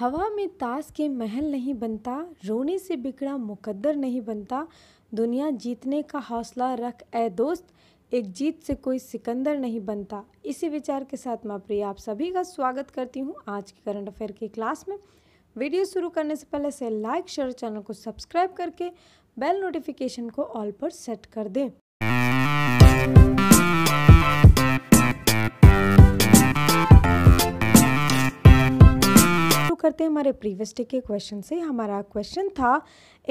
हवा में ताश के महल नहीं बनता रोने से बिगड़ा मुकद्दर नहीं बनता दुनिया जीतने का हौसला रख ए दोस्त एक जीत से कोई सिकंदर नहीं बनता इसी विचार के साथ मैं प्रिया आप सभी का स्वागत करती हूँ आज के करंट अफेयर की क्लास में वीडियो शुरू करने से पहले से लाइक शेयर चैनल को सब्सक्राइब करके बेल नोटिफिकेशन को ऑल पर सेट कर दें करते हैं हमारे प्रीवियस डे के क्वेश्चन से हमारा क्वेश्चन था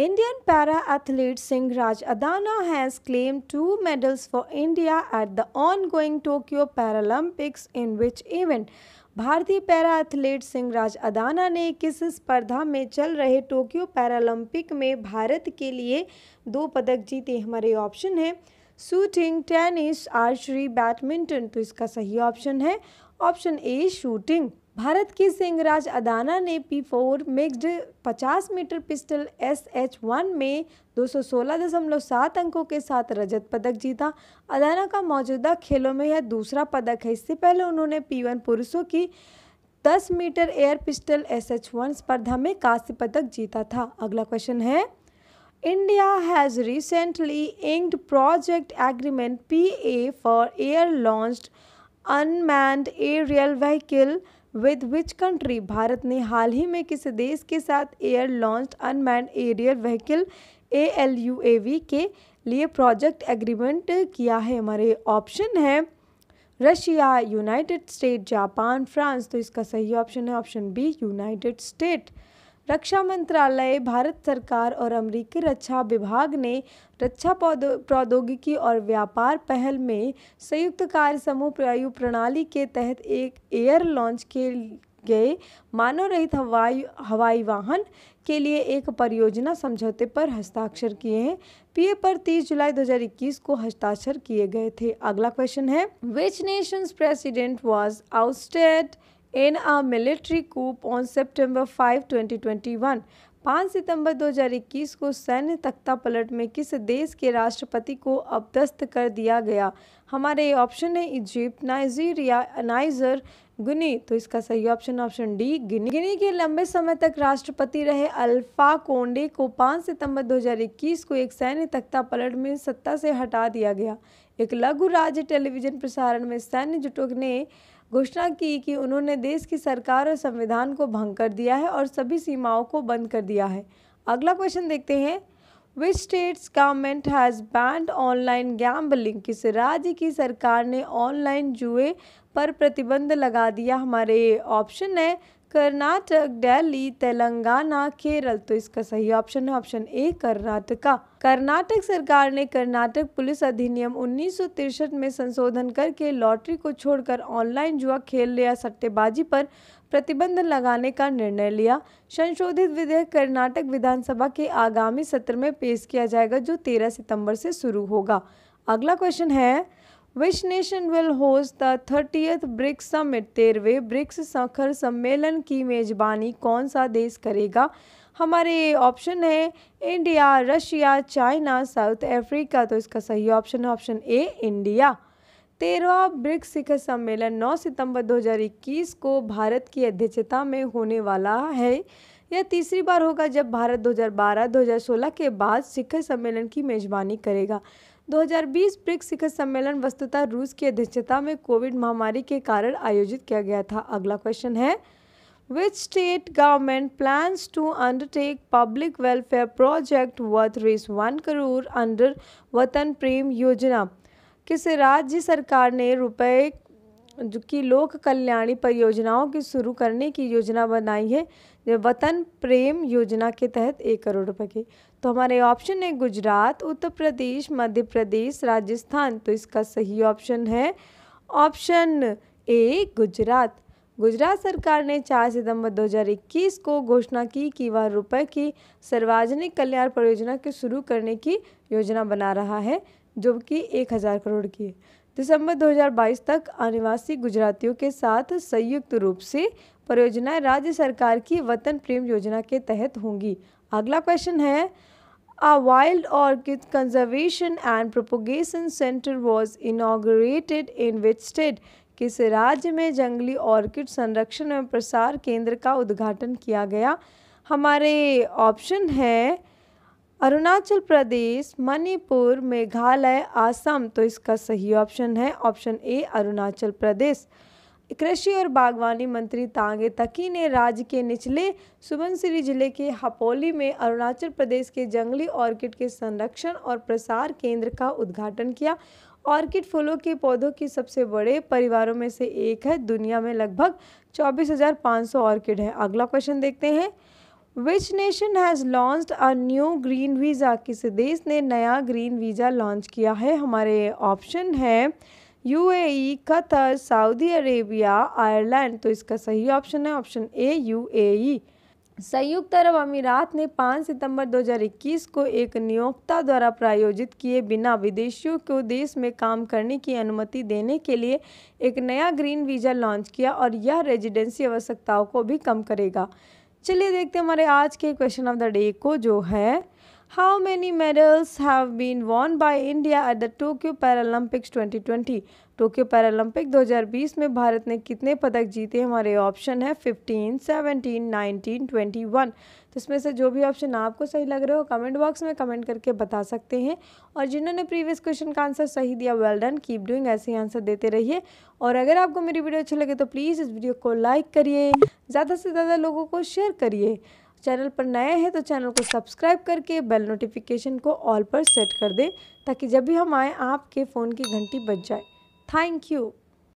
Indian para athlete Singhraj Adana has claim two medals for India at the ongoing Tokyo Paralympics in which event भारतीय पैरा एथलीट राज अदाना ने किस स्पर्धा में चल रहे टोक्यो पैरालंपिक में भारत के लिए दो पदक जीते हमारे ऑप्शन है शूटिंग टेनिस आर्चरी बैडमिंटन तो इसका सही ऑप्शन है ऑप्शन ए शूटिंग भारत के सिंहराज अदाना ने पी फोर मिक्सड पचास metre pistol S H one में दो सौ सोलह दशमलव सात अंकों के साथ रजत पदक जीता अदाना का मौजूदा खेलों में यह दूसरा पदक है इससे पहले उन्होंने पी वन पुरुषों की दस metre air pistol S H one स्पर्धा में कांस्य पदक जीता था अगला क्वेश्चन है India has recently inked project agreement P A for air launched unmanned aerial vehicle with which country Bharat ने हाल ही में किस देश के साथ air launch unmanned aerial vehicle A L U A V के लिए प्रोजेक्ट एग्रीमेंट किया है हमारे ऑप्शन है Russia United State Japan France तो इसका सही ऑप्शन है ऑप्शन बी यूनाइटेड स्टेट रक्षा मंत्रालय भारत सरकार और अमरीकी रक्षा विभाग ने रक्षा प्रौद्योगिकी और व्यापार पहल में संयुक्त कार्य समूह वायु प्रणाली के तहत एक एयर लॉन्च के गए मानव रहित हवाई हवाई वाहन के लिए एक परियोजना समझौते पर हस्ताक्षर किए हैं पीए पर 30 जुलाई 2021 को हस्ताक्षर किए गए थे अगला क्वेश्चन है which nation's president was ousted in a military coup on September 5, 2021. 5 सितंबर 2021 को सैन्य तख्ता पलट में किस देश के राष्ट्रपति को अपदस्त कर दिया गया हमारे ऑप्शन है इजिप्ट नाइजीरिया नाइजर गुनी तो इसका सही option option D Guinea Guinea के लंबे समय तक राष्ट्रपति रहे अल्फा कोंडे को 5 सितंबर 2021 को एक सैन्य तख्ता पलट में सत्ता से हटा दिया गया एक लघु राज्य टेलीविजन प्रसारण में सैन्य जुटों ने घोषणा की कि उन्होंने देश की सरकार और संविधान को भंग कर दिया है और सभी सीमाओं को बंद कर दिया है अगला क्वेश्चन देखते हैं which state's government has banned online gambling किस राज्य की सरकार ने ऑनलाइन जुए पर प्रतिबंध लगा दिया हमारे ऑप्शन है कर्नाटक दिल्ली तेलंगाना केरल तो इसका सही ऑप्शन है ऑप्शन ए कर्नाटका कर्नाटक सरकार ने कर्नाटक पुलिस अधिनियम उन्नीस में संशोधन करके लॉटरी को छोड़कर ऑनलाइन जुआ खेल या सट्टेबाजी पर प्रतिबंध लगाने का निर्णय लिया संशोधित विधेयक कर्नाटक विधानसभा के आगामी सत्र में पेश किया जाएगा जो 13 सितंबर से शुरू होगा अगला क्वेश्चन है which nation will host the 30th BRICS summit तेरहवें ब्रिक्स शिखर सम्मेलन की मेज़बानी कौन सा देश करेगा हमारे ऑप्शन है India Russia China South Africa तो इसका सही ऑप्शन है ऑप्शन ए इंडिया तेरहवा ब्रिक्स शिखर सम्मेलन 9 सितंबर 2021 को भारत की अध्यक्षता में होने वाला है यह तीसरी बार होगा जब भारत 2012-2016 के बाद शिखर सम्मेलन की मेज़बानी करेगा 2020 ब्रिक्स शिखर सम्मेलन वस्तुतः रूस की अध्यक्षता में कोविड महामारी के कारण आयोजित किया गया था अगला क्वेश्चन है which state government plans to undertake public welfare project worth Rs one crore under Watan Prem योजना किस राज्य सरकार ने रुपये की लोक कल्याणी परियोजनाओं की शुरू करने की योजना बनाई है वतन प्रेम योजना के तहत एक करोड़ रुपए की तो हमारे ऑप्शन है गुजरात उत्तर प्रदेश मध्य प्रदेश राजस्थान तो इसका सही ऑप्शन है ऑप्शन ए गुजरात गुजरात सरकार ने 4 सितंबर 2021 को घोषणा की कि वह रुपए की सार्वजनिक कल्याण परियोजना के शुरू करने की योजना बना रहा है जो कि एक हज़ार करोड़ की है दिसंबर 2022 तक अनिवासी गुजरातियों के साथ संयुक्त रूप से परियोजनाएं राज्य सरकार की वतन प्रेम योजना के तहत होंगी अगला क्वेश्चन है a wild orchid conservation and propagation centre was inaugurated in which state किस राज्य में जंगली ऑर्किड संरक्षण एवं प्रसार केंद्र का उद्घाटन किया गया हमारे ऑप्शन है अरुणाचल प्रदेश मणिपुर मेघालय आसम तो इसका सही ऑप्शन है ऑप्शन ए अरुणाचल प्रदेश कृषि और बागवानी मंत्री तांगे तकी ने राज्य के निचले सुबनसिरी जिले के हपोली में अरुणाचल प्रदेश के जंगली ऑर्किड के संरक्षण और प्रसार केंद्र का उद्घाटन किया ऑर्किड फूलों के पौधों की सबसे बड़े परिवारों में से एक है दुनिया में लगभग 24,500 ऑर्किड है अगला क्वेश्चन देखते हैं which nation has launch a new green visa किस देश ने नया ग्रीन वीज़ा लॉन्च किया है हमारे ऑप्शन है UAE Qatar Saudi Arabia Ireland तो इसका सही ऑप्शन है ऑप्शन ए यूएई संयुक्त अरब अमीरात ने 5 सितंबर 2021 को एक नियोक्ता द्वारा प्रायोजित किए बिना विदेशियों को देश में काम करने की अनुमति देने के लिए एक नया ग्रीन वीज़ा लॉन्च किया और यह रेजिडेंसी आवश्यकताओं को भी कम करेगा चलिए देखते हैं हमारे आज के क्वेश्चन ऑफ द डे को जो है how many medals have been won by India at the Tokyo Paralympics 2020 Tokyo Paralympic 2020 में भारत ने कितने पदक जीते हमारे ऑप्शन है 15, 17, 19, 21 तो इसमें से जो भी ऑप्शन आपको सही लग रहे हो कमेंट बॉक्स में कमेंट करके बता सकते हैं और जिन्होंने प्रीवियस क्वेश्चन का आंसर सही दिया वेल डन कीप डूइंग ऐसे ही आंसर देते रहिए और अगर आपको मेरी वीडियो अच्छी लगे तो प्लीज़ इस वीडियो को लाइक करिए ज़्यादा से ज़्यादा लोगों को शेयर करिए चैनल पर नए हैं तो चैनल को सब्सक्राइब करके बेल नोटिफिकेशन को ऑल पर सेट कर दें ताकि जब भी हम आएँ आपके फ़ोन की घंटी बज जाए Thank you.